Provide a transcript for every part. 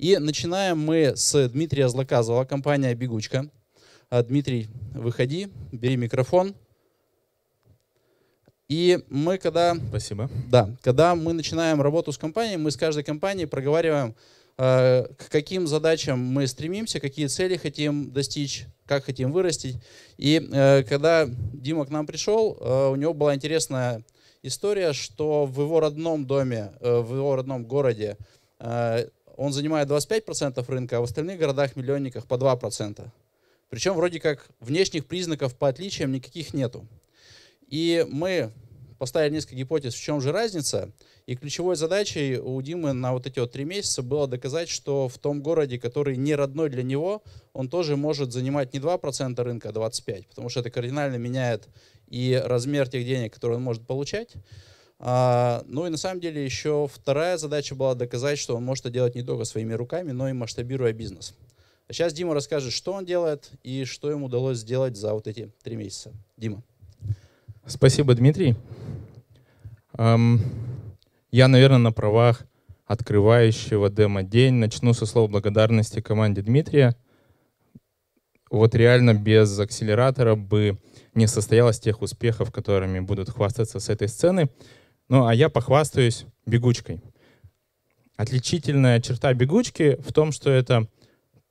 И начинаем мы с Дмитрия Злоказова, компания «Бегучка». А, Дмитрий, выходи, бери микрофон. И мы когда... Спасибо. Да, когда мы начинаем работу с компанией, мы с каждой компанией проговариваем, а, к каким задачам мы стремимся, какие цели хотим достичь, как хотим вырастить. И э, когда Дима к нам пришел, э, у него была интересная история, что в его родном доме, э, в его родном городе он занимает 25% рынка, а в остальных городах-миллионниках по 2%. Причем вроде как внешних признаков по отличиям никаких нету. И мы поставили несколько гипотез, в чем же разница. И ключевой задачей у Димы на вот эти вот три месяца было доказать, что в том городе, который не родной для него, он тоже может занимать не 2% рынка, а 25%, потому что это кардинально меняет и размер тех денег, которые он может получать. А, ну и на самом деле еще вторая задача была доказать, что он может это делать не только своими руками, но и масштабируя бизнес. А сейчас Дима расскажет, что он делает и что ему удалось сделать за вот эти три месяца. Дима. Спасибо, Дмитрий. Эм, я, наверное, на правах открывающего демо-день начну со слов благодарности команде Дмитрия. Вот реально без акселератора бы не состоялось тех успехов, которыми будут хвастаться с этой сцены. Ну, а я похвастаюсь бегучкой. Отличительная черта бегучки в том, что это,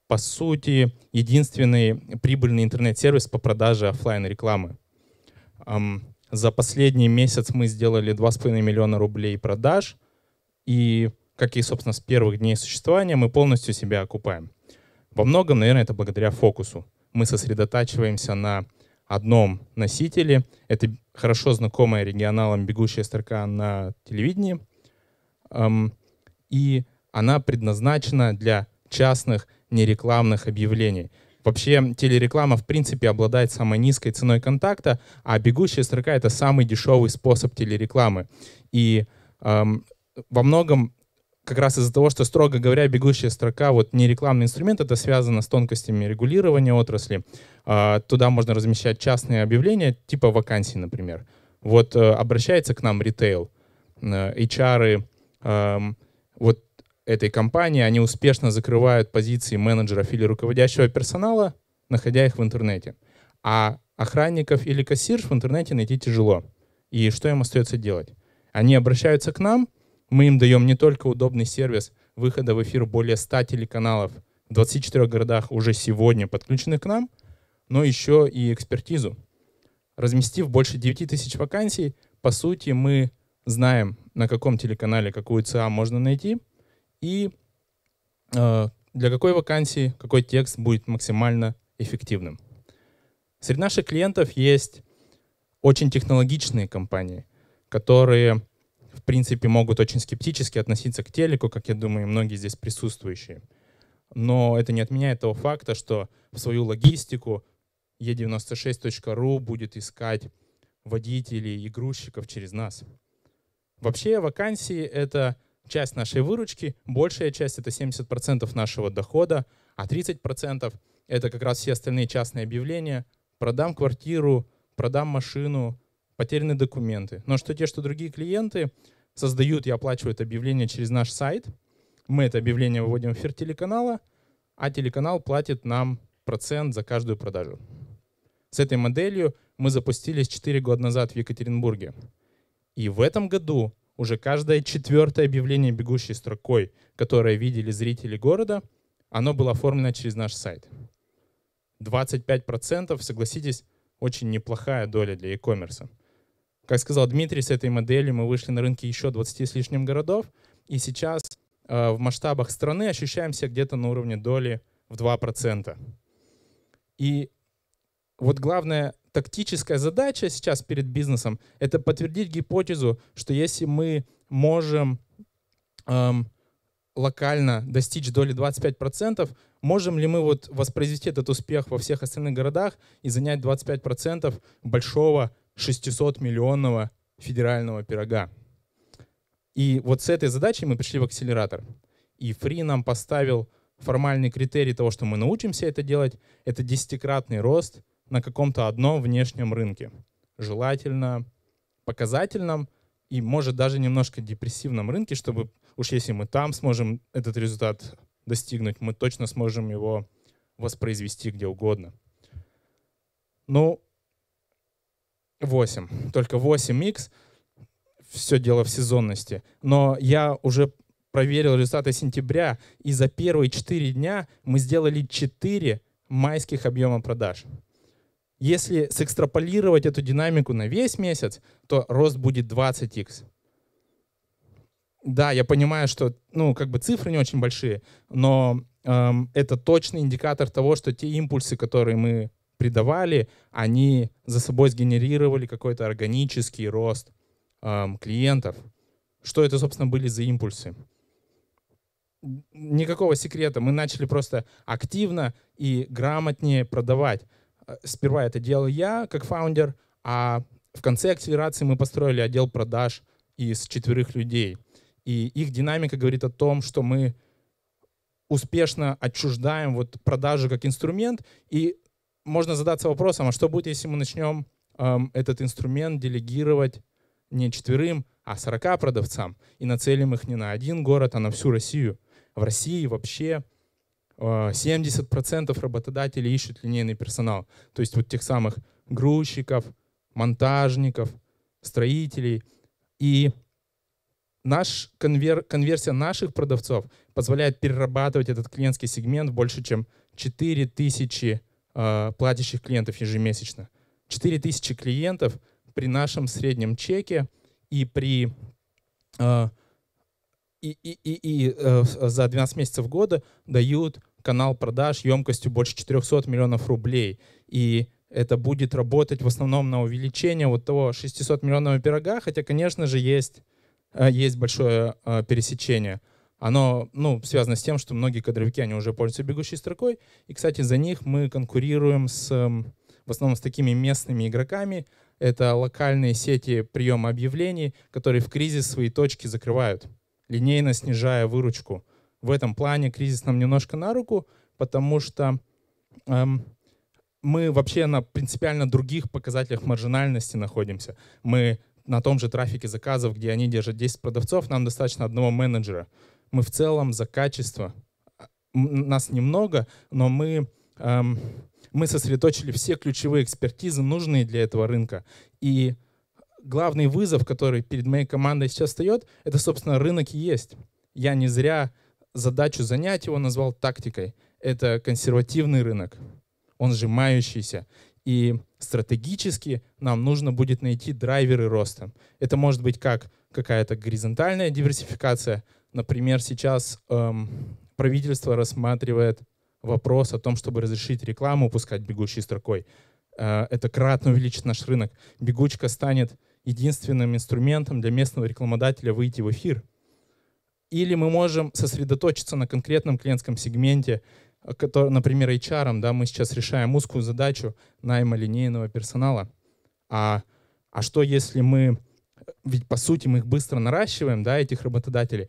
по сути, единственный прибыльный интернет-сервис по продаже офлайн рекламы за последний месяц мы сделали 2,5 миллиона рублей продаж, и, как и, собственно, с первых дней существования, мы полностью себя окупаем. Во многом, наверное, это благодаря фокусу. Мы сосредотачиваемся на одном носителе. Это хорошо знакомая регионалам бегущая строка на телевидении. И она предназначена для частных нерекламных объявлений. Вообще телереклама в принципе обладает самой низкой ценой контакта, а бегущая строка это самый дешевый способ телерекламы. И эм, во многом как раз из-за того, что, строго говоря, бегущая строка, вот не рекламный инструмент, это связано с тонкостями регулирования отрасли. А, туда можно размещать частные объявления, типа вакансий, например. Вот э, обращается к нам ритейл, э, HR, э, вот этой компании, они успешно закрывают позиции менеджеров или руководящего персонала, находя их в интернете. А охранников или кассирш в интернете найти тяжело. И что им остается делать? Они обращаются к нам — мы им даем не только удобный сервис выхода в эфир более 100 телеканалов в 24 городах уже сегодня подключены к нам, но еще и экспертизу. Разместив больше 9 тысяч вакансий, по сути, мы знаем, на каком телеканале какую ЦА можно найти и э, для какой вакансии какой текст будет максимально эффективным. Среди наших клиентов есть очень технологичные компании, которые в принципе, могут очень скептически относиться к телеку, как я думаю, многие здесь присутствующие. Но это не отменяет того факта, что в свою логистику e96.ru будет искать водителей и грузчиков через нас. Вообще вакансии — это часть нашей выручки, большая часть — это 70% нашего дохода, а 30% — это как раз все остальные частные объявления. Продам квартиру, продам машину, потеряны документы. Но что те, что другие клиенты создают и оплачивают объявление через наш сайт, мы это объявление выводим в эфир телеканала, а телеканал платит нам процент за каждую продажу. С этой моделью мы запустились 4 года назад в Екатеринбурге. И в этом году уже каждое четвертое объявление бегущей строкой, которое видели зрители города, оно было оформлено через наш сайт. 25%, согласитесь, очень неплохая доля для e-commerce. Как сказал Дмитрий, с этой моделью мы вышли на рынки еще 20 с лишним городов, и сейчас э, в масштабах страны ощущаемся где-то на уровне доли в 2%. И вот главная тактическая задача сейчас перед бизнесом — это подтвердить гипотезу, что если мы можем эм, локально достичь доли 25%, можем ли мы вот воспроизвести этот успех во всех остальных городах и занять 25% большого 600-миллионного федерального пирога. И вот с этой задачей мы пришли в акселератор. И Free нам поставил формальный критерий того, что мы научимся это делать, это десятикратный рост на каком-то одном внешнем рынке. Желательно показательном и, может, даже немножко депрессивном рынке, чтобы уж если мы там сможем этот результат достигнуть, мы точно сможем его воспроизвести где угодно. Ну, 8. Только 8 X. Все дело в сезонности. Но я уже проверил результаты сентября, и за первые 4 дня мы сделали 4 майских объема продаж. Если сэкстраполировать эту динамику на весь месяц, то рост будет 20x. Да, я понимаю, что ну, как бы цифры не очень большие, но эм, это точный индикатор того, что те импульсы, которые мы придавали, они за собой сгенерировали какой-то органический рост эм, клиентов. Что это, собственно, были за импульсы? Никакого секрета. Мы начали просто активно и грамотнее продавать. Э, сперва это делал я как фаундер, а в конце акселерации мы построили отдел продаж из четверых людей. И их динамика говорит о том, что мы успешно отчуждаем вот продажи как инструмент и можно задаться вопросом, а что будет, если мы начнем эм, этот инструмент делегировать не четверым, а 40 продавцам, и нацелим их не на один город, а на всю Россию. В России вообще 70% э, работодателей ищут линейный персонал. То есть вот тех самых грузчиков, монтажников, строителей. И наш конвер, конверсия наших продавцов позволяет перерабатывать этот клиентский сегмент больше, чем 4000 Э, платящих клиентов ежемесячно. 4000 клиентов при нашем среднем чеке и при э, и, и, и, и э, за 12 месяцев года дают канал продаж емкостью больше 400 миллионов рублей. И это будет работать в основном на увеличение вот того 600 миллионного пирога, хотя, конечно же, есть, есть большое пересечение оно ну, связано с тем, что многие кадровики, они уже пользуются бегущей строкой. И, кстати, за них мы конкурируем с, эм, в основном с такими местными игроками. Это локальные сети приема объявлений, которые в кризис свои точки закрывают, линейно снижая выручку. В этом плане кризис нам немножко на руку, потому что эм, мы вообще на принципиально других показателях маржинальности находимся. Мы на том же трафике заказов, где они держат 10 продавцов, нам достаточно одного менеджера мы в целом за качество. Нас немного, но мы, эм, мы сосредоточили все ключевые экспертизы, нужные для этого рынка. И главный вызов, который перед моей командой сейчас встает, это, собственно, рынок и есть. Я не зря задачу занять его назвал тактикой. Это консервативный рынок, он сжимающийся. И стратегически нам нужно будет найти драйверы роста. Это может быть как какая-то горизонтальная диверсификация – Например, сейчас эм, правительство рассматривает вопрос о том, чтобы разрешить рекламу пускать бегущей строкой. Э, это кратно увеличит наш рынок. Бегучка станет единственным инструментом для местного рекламодателя выйти в эфир. Или мы можем сосредоточиться на конкретном клиентском сегменте, э, который, например, HR, да, мы сейчас решаем узкую задачу найма линейного персонала. А, а что если мы, э, ведь по сути мы их быстро наращиваем, да, этих работодателей,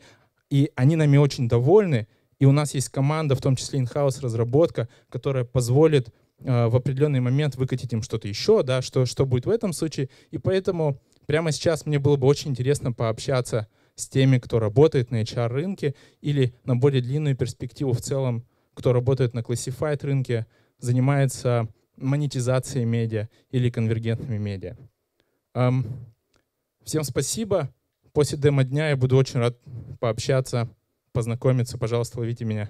и они нами очень довольны. И у нас есть команда, в том числе in-house разработка, которая позволит э, в определенный момент выкатить им что-то еще, да, что, что будет в этом случае. И поэтому прямо сейчас мне было бы очень интересно пообщаться с теми, кто работает на HR-рынке или на более длинную перспективу в целом, кто работает на classified рынке, занимается монетизацией медиа или конвергентными медиа. Эм, всем спасибо. После демо-дня я буду очень рад пообщаться, познакомиться. Пожалуйста, ловите меня.